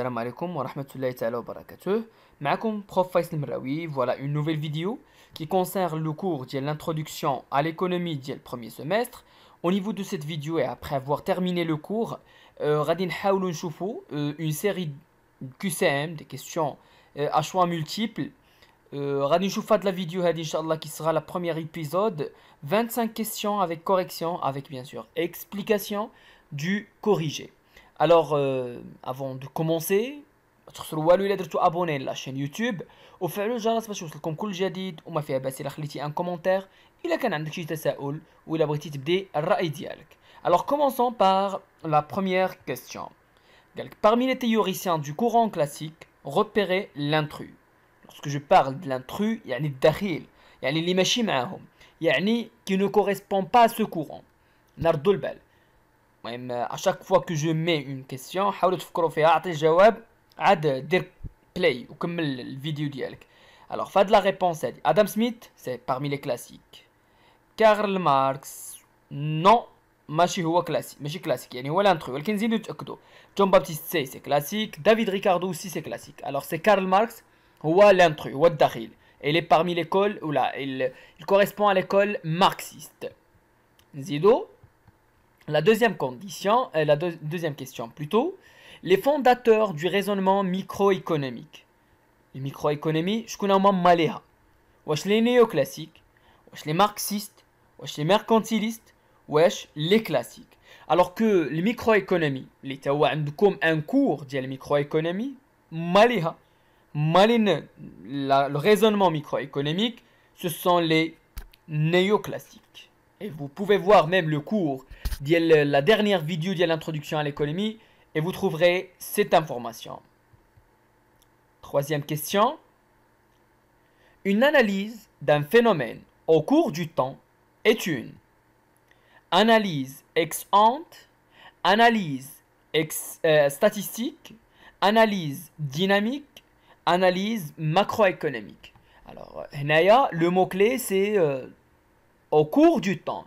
Assalamu alaikum wa rahmatullahi wa barakatuh. Ma'akum Prof Faisal Mraoui. Voilà une nouvelle vidéo qui concerne le cours de l'introduction à l'économie du premier semestre. Au niveau de cette vidéo et après avoir terminé le cours, euh, Radin Haouloun Choufou, euh, une série QCM, des questions euh, à choix multiples. Radin a de la vidéo, Inch'Allah, qui sera la premier épisode. 25 questions avec correction, avec bien sûr explication du corrigé. Alors, euh, avant de commencer, je vous remercie d'être abonné à la chaîne YouTube. Au fur et à mesure que je vous remercie, vous me faites abaisser la christia en commentaire. Il y a un canal de Kishta Saul où il des Alors, commençons par la première question. Parmi les théoriciens du courant classique, repérez l'intrus. Lorsque je parle de l'intrus, il y a les dahir, il y a les qui ne correspond pas à ce courant. Nardulbel. A chaque fois que je mets une question, pour être franc, on fait atteindre la réponse, à de derplay ou comme le vidéo de là. Alors, faudra répondre. Adam Smith, c'est parmi les classiques. Karl Marx, non, machi quoi classique, machi classique. Il y en a ouais l'un d'entre eux. Jean Baptiste Say, c'est classique. David Ricardo aussi, c'est classique. Alors, c'est Karl Marx, ouais l'un d'entre eux. Il est parmi l'école, ou là, il correspond à l'école marxiste. Zidou. La deuxième condition, euh, la deuxième question plutôt, les fondateurs du raisonnement microéconomique. Les microéconomie, je connais moi Maléa. les néoclassiques, les marxistes, les mercantilistes, les classiques. Alors que les microéconomie, les comme un cours dit les microéconomie, Maléha, le raisonnement microéconomique, ce sont les néoclassiques. Et vous pouvez voir même le cours la dernière vidéo vidéo, l'introduction à l'économie et vous trouverez cette information. Troisième question. Une analyse d'un phénomène au cours du temps est une analyse ex ante, analyse ex, euh, statistique, analyse dynamique, analyse macroéconomique. Alors, euh, le mot-clé, c'est euh, au cours du temps.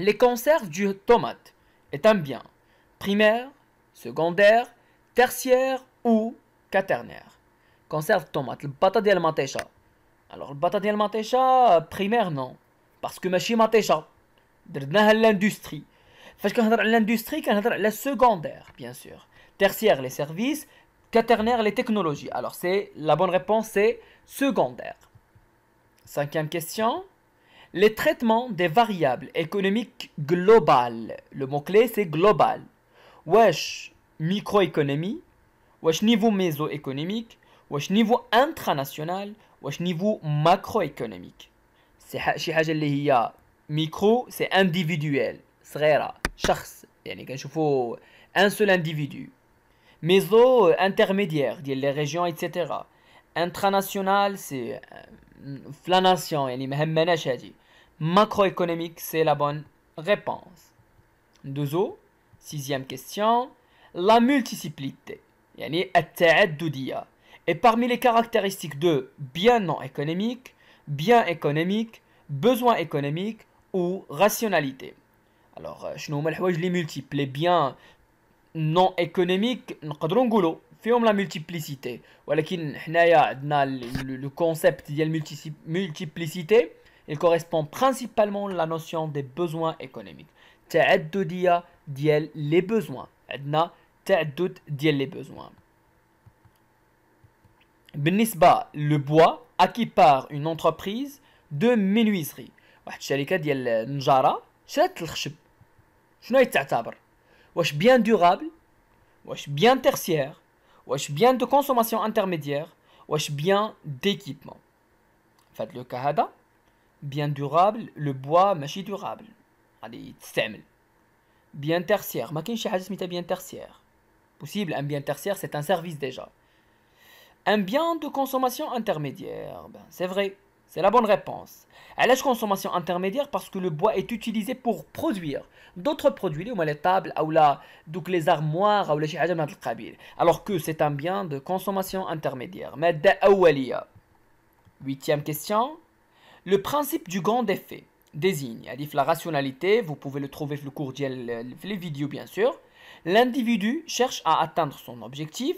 Les conserves du tomate est un bien primaire, secondaire, tertiaire ou quaternaire. Conserve tomate, le bata de Alors le bata de euh, primaire non, parce que machi matécha, l'industrie. Parce qu'on l'industrie, qu'on la secondaire, bien sûr. Tertiaire, les services. Quaternaire, les technologies. Alors c'est la bonne réponse, c'est secondaire. Cinquième question. Les traitements des variables économiques globales. Le mot-clé, c'est global. Wesh, microéconomie. Wesh, niveau mésoéconomique. Wesh, niveau intranational. Wesh, niveau macroéconomique. C'est micro, c'est individuel. صغيرة شخص يعني un un seul individu. Euh, intermédiaire les régions etc intranational c'est euh, la nation, cest يعني ما همناش réponse sixième question la multiplicité يعني doudia. et parmi les caractéristiques de bien non économique bien économique besoin économique ou rationalité alors شنو هما الحوايج les multiples les biens non économiques نقدروا نقولوا فيهم لا ملتيبليسيتي ولكن multiplicité, il correspond principalement la notion des besoins économiques التعدديه ديال لي بوزوان عندنا تعدد ديال لي بوزوان بالنسبه لو بوا واحد ديال الخشب bien de consommation intermédiaire. ouais, bien d'équipement. faites le kahada. Bien durable. Le bois, machi durable. Allez, tsemel. Bien tertiaire. Ma bien tertiaire. Possible, un bien tertiaire, c'est un service déjà. Un bien de consommation intermédiaire. Ben, c'est vrai. C'est la bonne réponse. Elle est consommation intermédiaire parce que le bois est utilisé pour produire d'autres produits les les tables ou la donc les armoires ou les alors que c'est un bien de consommation intermédiaire Mais huitième question le principe du grand effet désigne à la rationalité vous pouvez le trouver le cours les vidéos bien sûr l'individu cherche à atteindre son objectif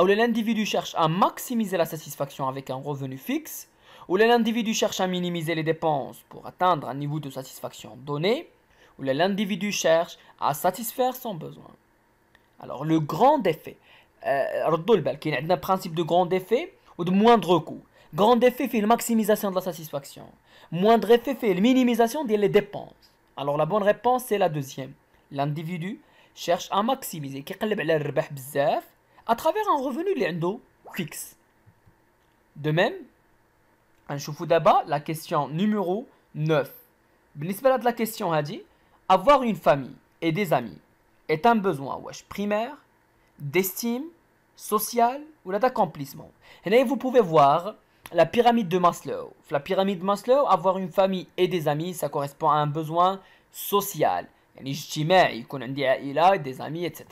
ou l'individu cherche à maximiser la satisfaction avec un revenu fixe où l'individu cherche à minimiser les dépenses pour atteindre un niveau de satisfaction donné, Ou l'individu cherche à satisfaire son besoin. Alors le grand effet, euh, qui est un principe de grand effet ou de moindre coût. Grand effet fait la maximisation de la satisfaction. Moindre effet fait la minimisation des dépenses. Alors la bonne réponse c'est la deuxième. L'individu cherche à maximiser à travers un revenu fixe. De même, نشوفوا دابا la question numéro 9 de la question a avoir une famille et des amis est un besoin واش primaire d'estime social ou d'accomplissement vous pouvez voir la pyramide de Maslow la pyramide de Maslow avoir une famille et des amis ça correspond à un besoin social يعني اجتماعي يكون des amis etc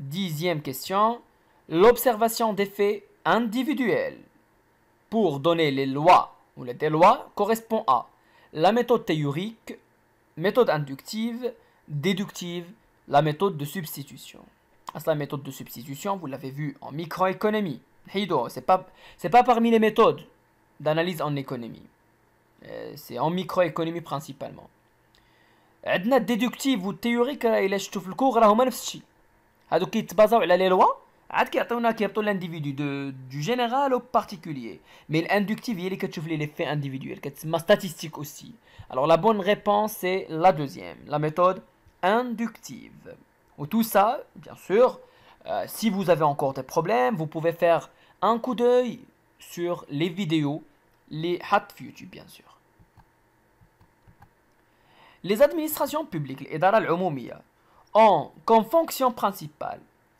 dixième question l'observation des faits individuel pour donner les lois ou les lois correspond à la méthode théorique, méthode inductive, déductive, la méthode de substitution. Ah, la méthode de substitution, vous l'avez vu en microéconomie. C'est pas, c'est pas parmi les méthodes d'analyse en économie. Euh, c'est en microéconomie principalement. déductive ou théorique cours cours. les lois Ad on ad pour l'individu du général au particulier. Mais il est que tu voulais l'effet individuel, c'est ma statistique aussi. Alors la bonne réponse, est la deuxième, la méthode inductive. Tout ça, bien sûr, euh, si vous avez encore des problèmes, vous pouvez faire un coup d'œil sur les vidéos, les hat YouTube, bien sûr. Les administrations publiques, les daral homomia, ont comme fonction principale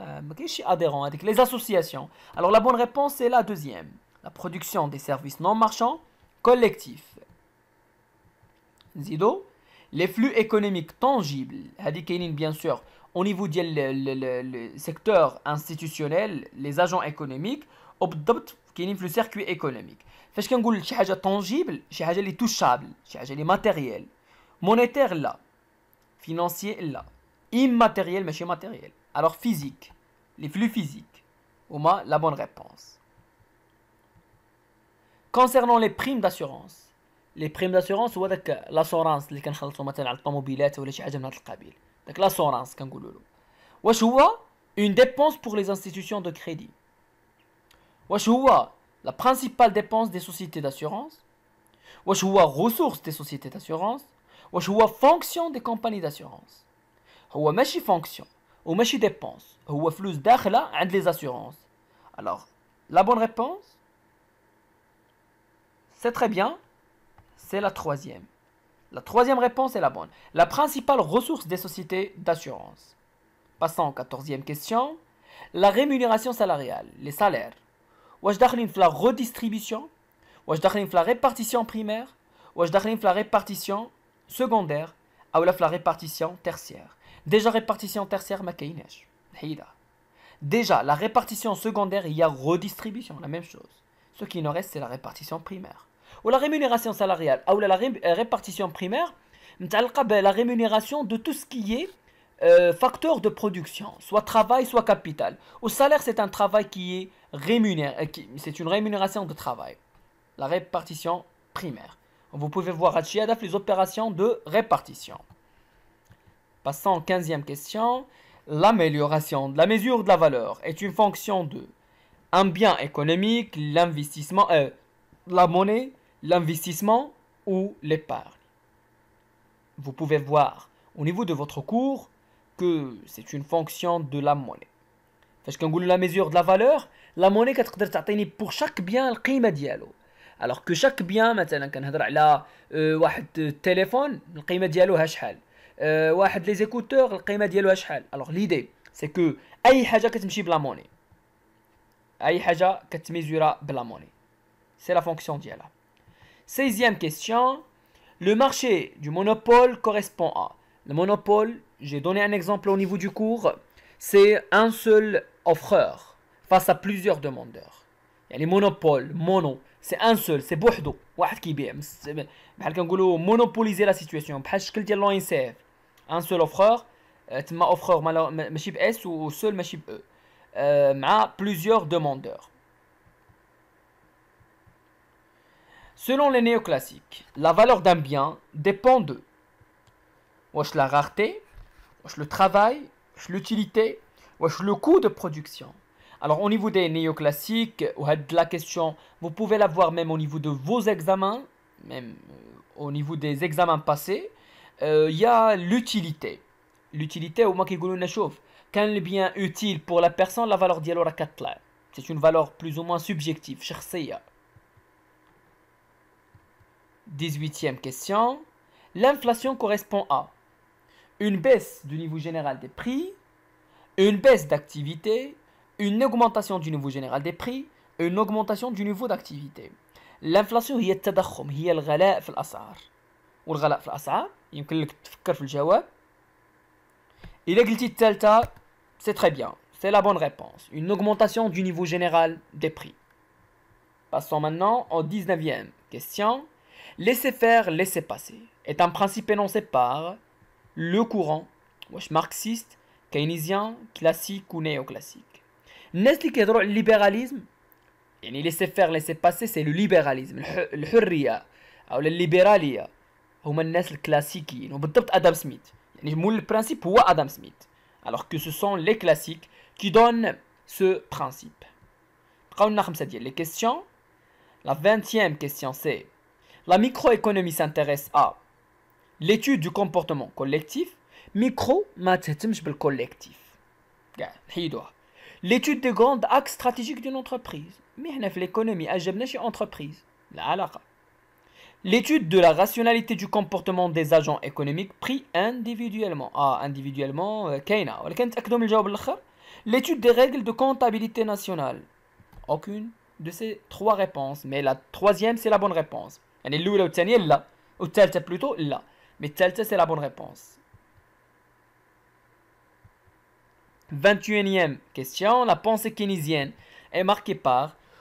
euh, adhérents, hein, avec les associations. Alors la bonne réponse c'est la deuxième, la production des services non marchands collectifs. Zido, les flux économiques tangibles, Hadikénin bien sûr, au niveau du le, secteur institutionnel, les agents économiques, obdoptent le circuit économique. Fais-je qu'un goul, tangible, tangible, les touchables, touchable, si les matériel, monétaire là, financier là, immatériel, mais chez matériel. Alors physique, les flux physiques. Oma, la bonne réponse. Concernant les primes d'assurance, les primes d'assurance ou euh, l'assurance لاسورانس اللي كنخلصو مثلا على الطوموبيلات ولا شي حاجه من هذا القبيل une dépense pour les institutions de crédit C'est la principale dépense des sociétés d'assurance C'est la ressource des sociétés d'assurance C'est la fonction des compagnies d'assurance C'est la fonction وماشي ديبونس هو فلوس داخله عند les assurances. Alors, la bonne réponse, c'est très bien, c'est la troisième La troisième réponse est la bonne. La principale ressource des sociétés d'assurance. Passons à la quatorzième question. La rémunération salariale, les salaires. Wash la redistribution. Wash la répartition primaire. Wash la répartition secondaire. Ou la répartition tertiaire. Déjà répartition tertiaire, ma Déjà, la répartition secondaire, il y a redistribution, la même chose. Ce qui nous reste, c'est la répartition primaire. Ou la rémunération salariale, ah, ou la euh, répartition primaire, ben, la rémunération de tout ce qui est euh, facteur de production, soit travail, soit capital. Au salaire, c'est un travail qui est rémunéré, euh, c'est une rémunération de travail. La répartition primaire. Vous pouvez voir à Chiadaf les opérations de répartition. Passons à la quinzième question. L'amélioration de la mesure de la valeur est une fonction de un bien économique, l'investissement, euh, la monnaie, l'investissement ou l'épargne. Vous pouvez voir au niveau de votre cours que c'est une fonction de la monnaie. Parce كنقولوا la mesure de la valeur la monnaie est pour chaque bien de ديالو alors que chaque bien مثلا un un téléphone, le téléphone ديالو est شحال euh, les écouteurs, le paiement est le plus important. Alors, l'idée, c'est que, il y a un peu de la monnaie. Il y a un peu de la monnaie. C'est la fonction de la monnaie. 16ème question Le marché du monopole correspond à Le monopole, j'ai donné un exemple au niveau du cours c'est un seul offreur face à plusieurs demandeurs. Il y a un monopole, mono, c'est un seul, c'est un peu de la monnaie. Il y a un peu de la monnaie. Un seul offreur euh, ma offreur, ma اوفرور S ou seul seul ب E. à euh, plusieurs demandeurs. Selon les néoclassiques, la valeur d'un bien dépend de la rareté, le travail, l'utilité, le coût de production. Alors au niveau des néoclassiques, de la question, vous pouvez la voir même au niveau de vos examens, même euh, au niveau des examens passés il euh, y a l'utilité. L'utilité, au moins ou quand le bien utile pour la personne, la valeur 4 C'est une valeur plus ou moins subjective, 18e question. L'inflation correspond à une baisse du niveau général des prix, une baisse d'activité, une augmentation du niveau général des prix, une augmentation du niveau d'activité. L'inflation, هي التضخم, هي والغلاء في الاسعار يمكن لك تفكر في الجواب الا قلتي الثالثه réponse une augmentation du niveau général des prix passons maintenant au 19e question laisser faire laisser passer est un principe énoncé par le courant marxiste keynésien classique ou néoclassique N'est-ce N'est-ce اللي le libéralisme Et يعني laisser faire laisser passer c'est le libéralisme ou le libéralia. هما الناس الكلاسيكيين وبالضبط ادم يعني مول هو Adam Smith, alors que ce sont les classiques qui donnent ce principe La لنا 20e question c'est la microéconomie s'intéresse à l'étude du comportement collectif Micro ما تهتمش بالكوليكتيف كاع نحيدوها l'étude des grands axes stratégiques d'une entreprise Mais nous, في l'économie اجبنا شي entreprise L'étude de la rationalité du comportement des agents économiques pris individuellement. Ah, individuellement, euh, Kaina. L'étude des règles de comptabilité nationale. Aucune de ces trois réponses, mais la troisième, c'est la bonne réponse. est là. là telle, c'est plutôt là. Mais telle, c'est la bonne réponse 21e question, la pensée keynésienne est marquée par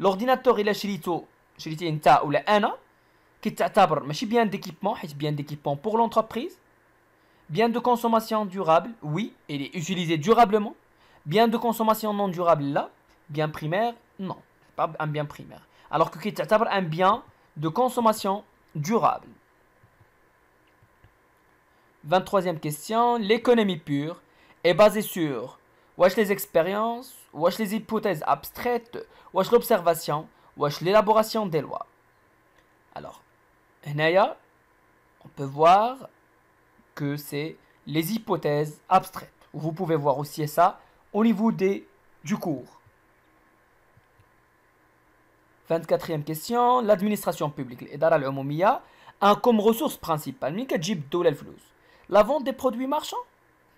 l'ordinateur et le شريتيه ou la انا ماشي mais Mais bien d'équipement pour c'est Bien de consommation durable, oui, il est utilisé durablement. Bien de consommation non durable, là. Bien primaire, non. Pas un bien primaire. Alors que table un bien de consommation durable. 23e question. L'économie pure est basée sur Wesh les expériences, wesh les hypothèses abstraites, wesh l'observation, wesh l'élaboration des lois. Alors, Naya, on peut voir que c'est les hypothèses abstraites. Vous pouvez voir aussi ça au niveau des, du cours. 24e question, l'administration publique, l'Idara al-Umumiyya, a comme ressource principale, la vente des produits marchands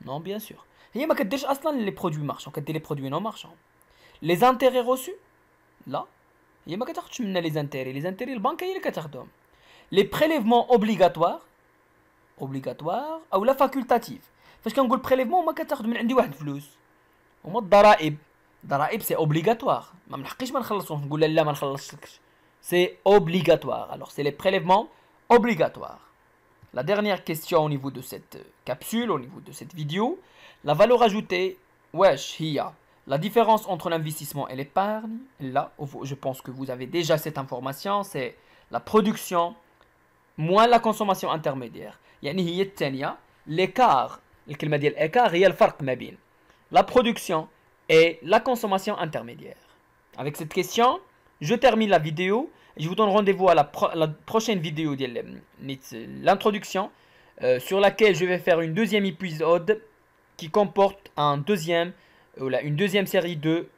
Non, bien sûr il y a maquettes les produits marchands quand les produits non marchands. les intérêts reçus là il y a maquettes les intérêts les intérêts le banquier le catéardom les prélèvements obligatoires obligatoires ou la facultative parce que vous le prélèvement au maquetard de mille un a au mot Les d'arabes c'est obligatoire mais on n'achète jamais on ne chasse on ne dit c'est obligatoire alors c'est les prélèvements obligatoires la dernière question au niveau de cette capsule au niveau de cette vidéo la valeur ajoutée, wesh, hiya. La différence entre l'investissement et l'épargne, là, je pense que vous avez déjà cette information, c'est la production moins la consommation intermédiaire. Yani هي الثانية l'écart, la production et la consommation intermédiaire. Avec cette question, je termine la vidéo. Je vous donne rendez-vous à la, prochaine vidéo de euh, l'introduction euh, sur laquelle je vais faire une deuxième épisode qui comporte un deuxième, euh, une deuxième série de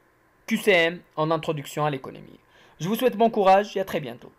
QCM en introduction à l'économie. Je vous souhaite bon courage et à très bientôt.